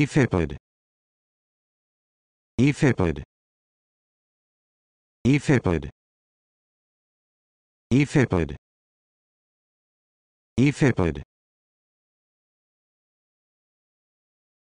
Ephipid. Ephipid. Ephipid. Ephipid. Ephipid.